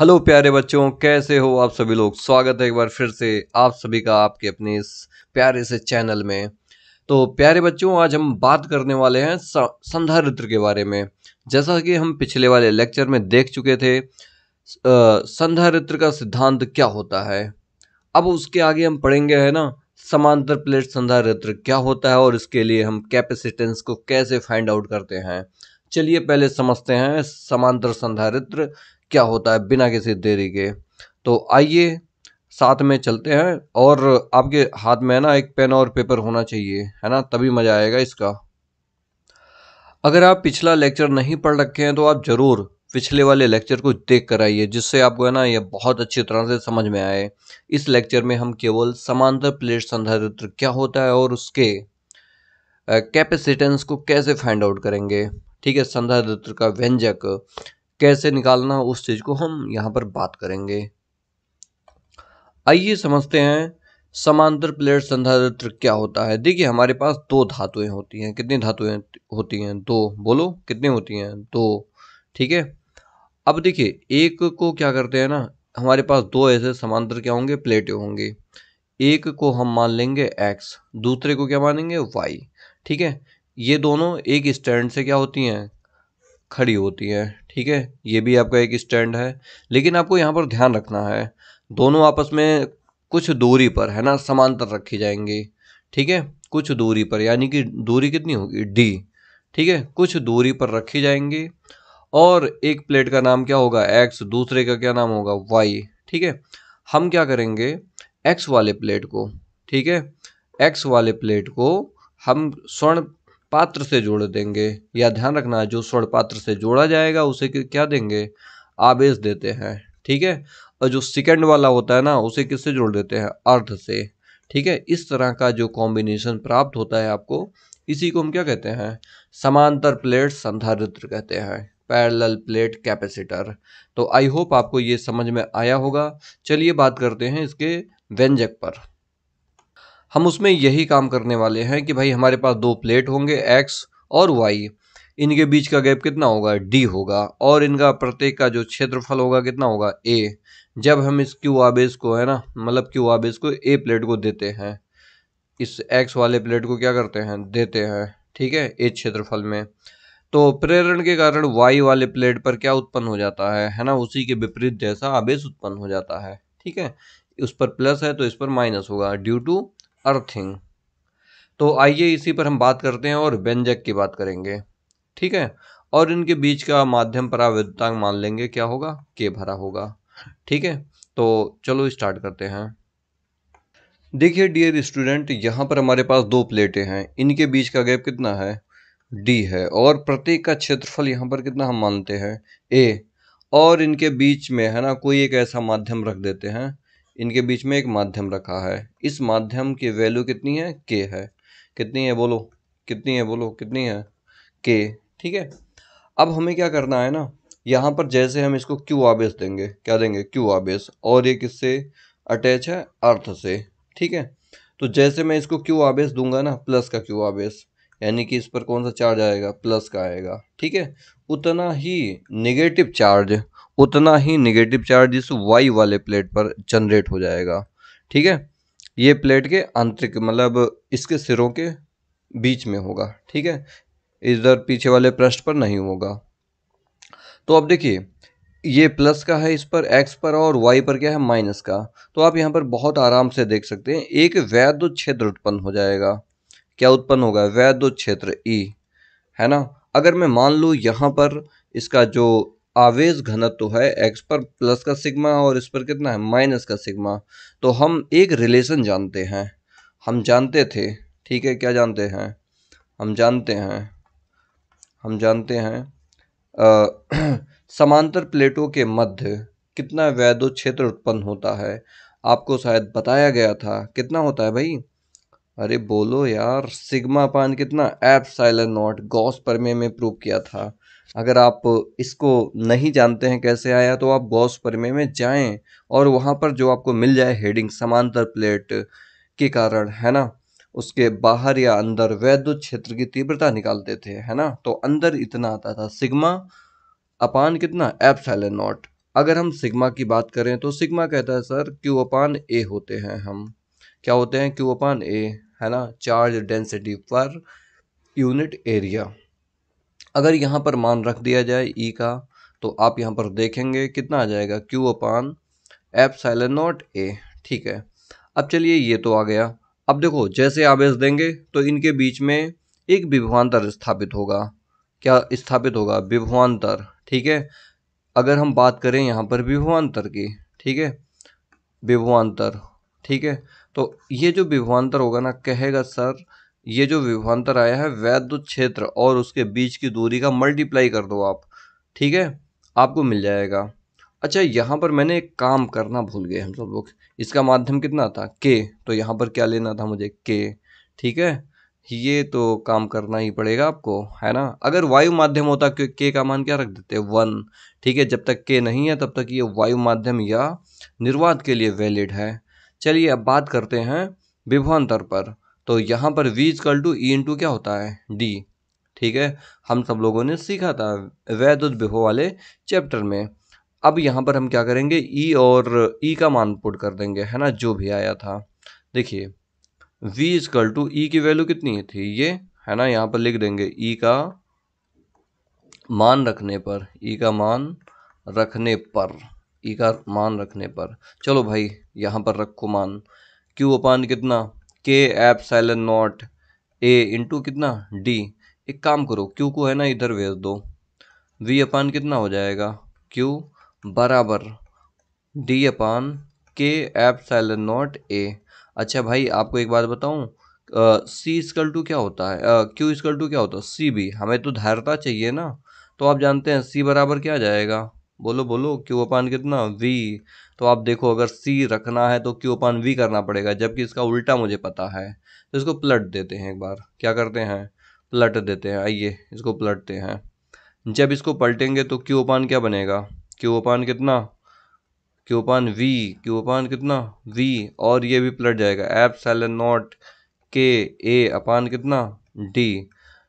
hello प्यारे बच्चों कैसे हो आप सभी लोग स्वागत है एक बार फिर से आप सभी का आपके अपने इस प्यारे से चैनल में तो प्यारे बच्चों आज हम बात करने वाले हैं संधारित्र के बारे में जैसा कि हम पिछले वाले लेक्चर में देख चुके थे संधारित्र का सिद्धांत क्या होता है अब उसके आगे हम पढ़ेंगे है ना समांतर प्लेट संधारित्र क्या होता है और इसके लिए हम कैपेसिटेंस को कैसे फाइंड आउट करते हैं चलिए पहले समझते हैं समांतर संधारित्र क्या होता है बिना किसी देरी के तो आइए साथ में चलते हैं और आपके हाथ में है ना एक पेन और पेपर होना चाहिए है ना तभी मज़ा आएगा इसका अगर आप पिछला लेक्चर नहीं पढ़ रखे हैं तो आप ज़रूर पिछले वाले लेक्चर को देख कर आइए जिससे आपको है ना ये बहुत अच्छी तरह से समझ में आए इस लेक्चर में हम केवल समांतर प्लेट संधारित्र क्या होता है और उसके कैपेसिटेंस को कैसे फाइंड आउट करेंगे ठीक है संधारित्र का व्यंजक कैसे निकालना उस चीज़ को हम यहाँ पर बात करेंगे आइए समझते हैं समांतर प्लेट संधारित्र क्या होता है देखिए हमारे पास दो धातुएं होती हैं कितनी धातुएं होती हैं दो बोलो कितनी होती हैं दो ठीक है अब देखिए एक को क्या करते हैं ना हमारे पास दो ऐसे समांतर क्या होंगे प्लेटें होंगी एक को हम मान लेंगे एक्स दूसरे को क्या मानेंगे वाई ठीक है ये दोनों एक स्टैंड से क्या होती हैं खड़ी होती हैं ठीक है ये भी आपका एक स्टैंड है लेकिन आपको यहाँ पर ध्यान रखना है दोनों आपस में कुछ दूरी पर है ना समांतर रखी जाएंगी ठीक है कुछ दूरी पर यानी कि दूरी कितनी होगी डी ठीक है कुछ दूरी पर रखी जाएंगी और एक प्लेट का नाम क्या होगा एक्स दूसरे का क्या नाम होगा वाई ठीक है हम क्या करेंगे एक्स वाले प्लेट को ठीक है एक्स वाले प्लेट को हम स्वर्ण पात्र से जोड़ देंगे या ध्यान रखना जो स्वर्ण पात्र से जोड़ा जाएगा उसे क्या देंगे आवेश देते हैं ठीक है और जो सेकंड वाला होता है ना उसे किससे जोड़ देते हैं अर्थ से ठीक है इस तरह का जो कॉम्बिनेशन प्राप्त होता है आपको इसी को हम क्या कहते हैं समांतर प्लेट संधारित्र कहते हैं पैरेलल प्लेट कैपेसिटर तो आई होप आपको ये समझ में आया होगा चलिए बात करते हैं इसके व्यंजक पर हम उसमें यही काम करने वाले हैं कि भाई हमारे पास दो प्लेट होंगे एक्स और वाई इनके बीच का गैप कितना होगा डी होगा और इनका प्रत्येक का जो क्षेत्रफल होगा कितना होगा ए जब हम इस क्यू आवेश को है ना मतलब क्यू आवेश को ए प्लेट को देते हैं इस एक्स वाले प्लेट को क्या करते हैं देते हैं ठीक है ए क्षेत्रफल में तो प्रेरण के कारण वाई वाले प्लेट पर क्या उत्पन्न हो जाता है है ना उसी के विपरीत जैसा आवेश उत्पन्न हो जाता है ठीक है उस पर प्लस है तो इस पर माइनस होगा ड्यू टू अर्थिंग तो आइए इसी पर हम बात करते हैं और व्यंजक की बात करेंगे ठीक है और इनके बीच का माध्यम परावृत्तांग मान लेंगे क्या होगा के भरा होगा ठीक है तो चलो स्टार्ट करते हैं देखिए डियर स्टूडेंट यहाँ पर हमारे पास दो प्लेटें हैं इनके बीच का गैप कितना है डी है और प्रत्येक का क्षेत्रफल यहाँ पर कितना हम मानते हैं ए और इनके बीच में है ना कोई एक ऐसा माध्यम रख देते हैं इनके बीच में एक माध्यम रखा है इस माध्यम की वैल्यू कितनी है के है कितनी है बोलो कितनी है बोलो कितनी है के ठीक है अब हमें क्या करना है ना यहाँ पर जैसे हम इसको क्यू आवेश देंगे क्या देंगे क्यू आवेश और ये किससे अटैच है अर्थ से ठीक है तो जैसे मैं इसको क्यू आवेश दूंगा ना प्लस का क्यू आवेश यानी कि इस पर कौन सा चार्ज आएगा प्लस का आएगा ठीक है उतना ही नेगेटिव चार्ज उतना ही नेगेटिव चार्ज इस वाई वाले प्लेट पर जनरेट हो जाएगा ठीक है ये प्लेट के आंतरिक मतलब इसके सिरों के बीच में होगा ठीक है इधर पीछे वाले पृष्ठ पर नहीं होगा तो अब देखिए ये प्लस का है इस पर एक्स पर और वाई पर क्या है माइनस का तो आप यहाँ पर बहुत आराम से देख सकते हैं एक वैध क्षेत्र उत्पन्न हो जाएगा क्या उत्पन्न होगा वैध क्षेत्र ई e, है ना अगर मैं मान लूँ यहाँ पर इसका जो आवेश घनत्व तो है एक्स पर प्लस का सिग्मा और इस पर कितना है माइनस का सिग्मा तो हम एक रिलेशन जानते हैं हम जानते थे ठीक है क्या जानते हैं हम जानते हैं हम जानते हैं आ, समांतर प्लेटों के मध्य कितना वैद्य क्षेत्र उत्पन्न होता है आपको शायद बताया गया था कितना होता है भाई अरे बोलो यार सिग्मा पान कितना एप साइलेंट नॉट गॉस परमे में प्रूव किया था अगर आप इसको नहीं जानते हैं कैसे आया तो आप गौस परमे में जाएं और वहाँ पर जो आपको मिल जाए हेडिंग समांतर प्लेट के कारण है ना उसके बाहर या अंदर वैद्य क्षेत्र की तीव्रता निकालते थे है ना तो अंदर इतना आता था सिग्मा अपान कितना एप्स नॉट अगर हम सिग्मा की बात करें तो सिग्मा कहता है सर क्यू अपान ए होते हैं हम क्या होते हैं क्यू अपान ए है ना charge density per unit area अगर यहाँ पर मान रख दिया जाए ई e का तो आप यहाँ पर देखेंगे कितना आ जाएगा क्यू अपान एप नॉट ए ठीक है अब चलिए ये तो आ गया अब देखो जैसे आवेश देंगे तो इनके बीच में एक विभवान्तर स्थापित होगा क्या स्थापित होगा विभवान्तर ठीक है अगर हम बात करें यहाँ पर विभवान्तर की ठीक है विभवान्तर ठीक है तो ये जो विभवान्तर होगा ना कहेगा सर ये जो विभवांतर आया है वैद्य क्षेत्र और उसके बीच की दूरी का मल्टीप्लाई कर दो आप ठीक है आपको मिल जाएगा अच्छा यहाँ पर मैंने एक काम करना भूल गए हम सब लोग इसका माध्यम कितना था के तो यहाँ पर क्या लेना था मुझे के ठीक है ये तो काम करना ही पड़ेगा आपको है ना अगर वायु माध्यम होता के, के का मान क्या रख देते वन ठीक है जब तक के नहीं है तब तक ये वायु माध्यम या निर्वात के लिए वैलिड है चलिए अब बात करते हैं विभवांतर पर तो यहाँ पर V equal to E e into क्या होता है डी ठीक है हम सब लोगों ने सीखा था वैद बिहो वाले चैप्टर में अब यहाँ पर हम क्या करेंगे ई e और ई e का मान पुट कर देंगे है ना जो भी आया था देखिए वी इजकल टू ई की वैल्यू कितनी थी ये है ना यहाँ पर लिख देंगे ई का मान रखने पर ई का मान रखने पर ई का मान रखने पर चलो भाई यहाँ पर रखो मान क्यू अपान कितना के साइलन नॉट ए इंटू कितना डी एक काम करो क्यू को है ना इधर भेज दो वी अपान कितना हो जाएगा क्यू बराबर डी अपान के साइलन नॉट ए अच्छा भाई आपको एक बात बताऊँ सी स्कल टू क्या होता है क्यू स्कल टू क्या होता है सी बी हमें तो धारता चाहिए ना तो आप जानते हैं सी बराबर क्या जाएगा बोलो बोलो क्यू अपान कितना वी तो आप देखो अगर सी रखना है तो क्यू अपान वी करना पड़ेगा जबकि इसका उल्टा मुझे पता है तो इसको पलट देते हैं एक बार क्या करते हैं पलट देते हैं आइए इसको पलटते हैं जब इसको पलटेंगे तो क्यू अपान क्या बनेगा क्यू अपान कितना Q upon V Q upon कितना वी और ये भी पलट जाएगा एप सेल नॉट के ए अपान कितना डी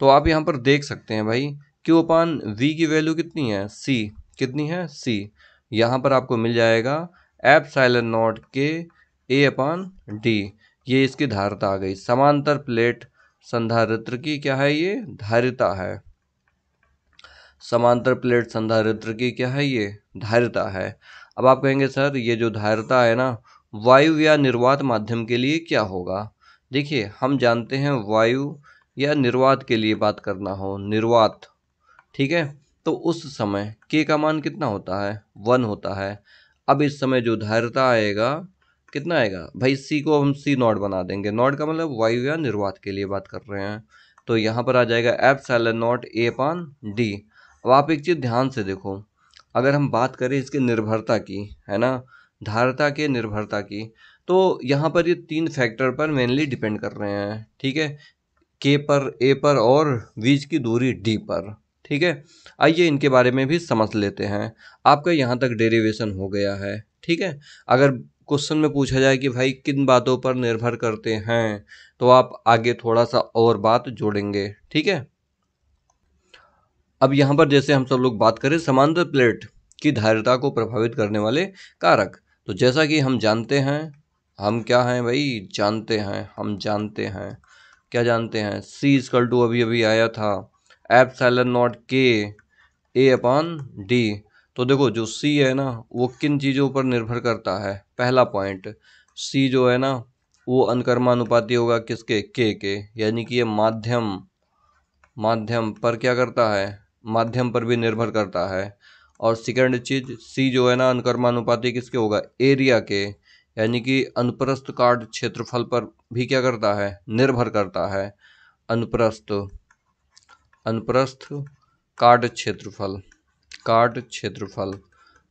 तो आप यहाँ पर देख सकते हैं भाई क्यू अपान वी की वैल्यू कितनी है सी कितनी है सी यहाँ पर आपको मिल जाएगा एप साइलन नॉट के ए अपॉन डी ये इसकी धारिता आ गई समांतर प्लेट संधारित्र की क्या है ये धारिता है समांतर प्लेट संधारित्र की क्या है ये धारिता है अब आप कहेंगे सर ये जो धारिता है ना वायु या निर्वात माध्यम के लिए क्या होगा देखिए हम जानते हैं वायु या निर्वात के लिए बात करना हो निर्वात ठीक है तो उस समय k का मान कितना होता है वन होता है अब इस समय जो धारिता आएगा कितना आएगा भाई c को हम c नॉट बना देंगे नॉट का मतलब वायु या निर्वात के लिए बात कर रहे हैं तो यहाँ पर आ जाएगा एफ सेल नॉट ए पान डी अब आप एक चीज़ ध्यान से देखो अगर हम बात करें इसके निर्भरता की है ना धारता के निर्भरता की तो यहाँ पर ये तीन फैक्टर पर मेनली डिपेंड कर रहे हैं ठीक है के पर ए पर और बीज की दूरी डी पर ठीक है आइए इनके बारे में भी समझ लेते हैं आपका यहाँ तक डेरिवेशन हो गया है ठीक है अगर क्वेश्चन में पूछा जाए कि भाई किन बातों पर निर्भर करते हैं तो आप आगे थोड़ा सा और बात जोड़ेंगे ठीक है अब यहाँ पर जैसे हम सब लोग बात करें समांतर प्लेट की धारिता को प्रभावित करने वाले कारक तो जैसा कि हम जानते हैं हम क्या हैं भाई जानते हैं हम जानते हैं क्या जानते हैं सी कल टू अभी अभी आया था सेलन नॉट के ए अपॉन डी तो देखो जो सी है ना वो किन चीज़ों पर निर्भर करता है पहला पॉइंट सी जो है ना वो अनकर्मानुपाती होगा किसके के के यानी कि ये माध्यम माध्यम पर क्या करता है माध्यम पर भी निर्भर करता है और सेकेंड चीज सी जो है ना अनकर्मानुपाती किसके होगा एरिया के यानी कि अनुप्रस्थ काट क्षेत्रफल पर भी क्या करता है निर्भर करता है अनुप्रस्थ अनुप्रस्थ कार्ड क्षेत्रफल कार्ड क्षेत्रफल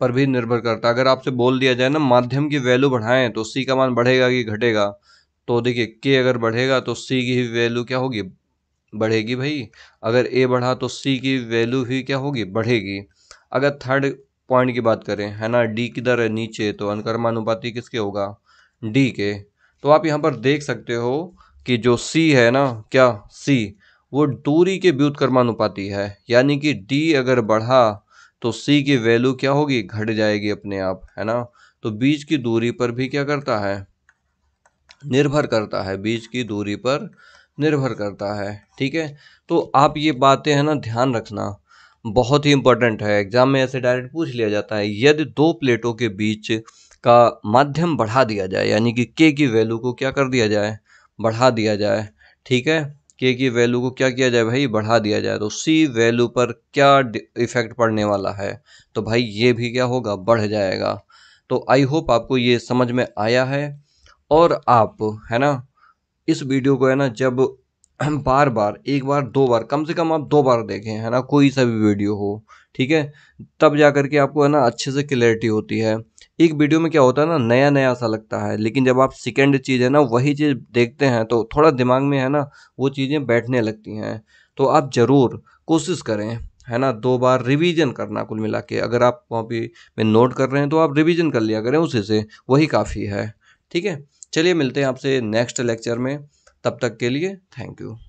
पर भी निर्भर करता है अगर आपसे बोल दिया जाए ना माध्यम की वैल्यू बढ़ाएं तो सी का मान बढ़ेगा कि घटेगा तो देखिए के अगर बढ़ेगा तो सी की वैल्यू क्या होगी बढ़ेगी भाई अगर ए बढ़ा तो सी की वैल्यू ही क्या होगी बढ़ेगी अगर थर्ड पॉइंट की बात करें है ना डी की दर है नीचे तो अनुकर्मानुपाती किसके होगा डी के तो आप यहाँ पर देख सकते हो कि जो सी है ना क्या सी वो दूरी के व्युत्क्रमानुपाती है यानी कि डी अगर बढ़ा तो सी की वैल्यू क्या होगी घट जाएगी अपने आप है ना तो बीच की दूरी पर भी क्या करता है निर्भर करता है बीच की दूरी पर निर्भर करता है ठीक है तो आप ये बातें है ना ध्यान रखना बहुत ही इंपॉर्टेंट है एग्जाम में ऐसे डायरेक्ट पूछ लिया जाता है यदि दो प्लेटों के बीच का माध्यम बढ़ा दिया जाए यानी कि के की वैल्यू को क्या कर दिया जाए बढ़ा दिया जाए ठीक है के की वैल्यू को क्या किया जाए भाई बढ़ा दिया जाए तो सी वैल्यू पर क्या इफेक्ट पड़ने वाला है तो भाई ये भी क्या होगा बढ़ जाएगा तो आई होप आपको ये समझ में आया है और आप है ना इस वीडियो को है ना जब बार बार एक बार दो बार कम से कम आप दो बार देखें है ना कोई सा भी वीडियो हो ठीक है तब जा कर के आपको है ना अच्छे से क्लैरिटी होती है एक वीडियो में क्या होता है ना नया नया सा लगता है लेकिन जब आप सेकेंड चीज़ है ना वही चीज़ देखते हैं तो थोड़ा दिमाग में है ना वो चीज़ें बैठने लगती हैं तो आप ज़रूर कोशिश करें है ना दो बार रिवीजन करना कुल मिला के अगर आप कॉपी में नोट कर रहे हैं तो आप रिवीजन कर लिया करें उसी से वही काफ़ी है ठीक है चलिए मिलते हैं आपसे नेक्स्ट लेक्चर में तब तक के लिए थैंक यू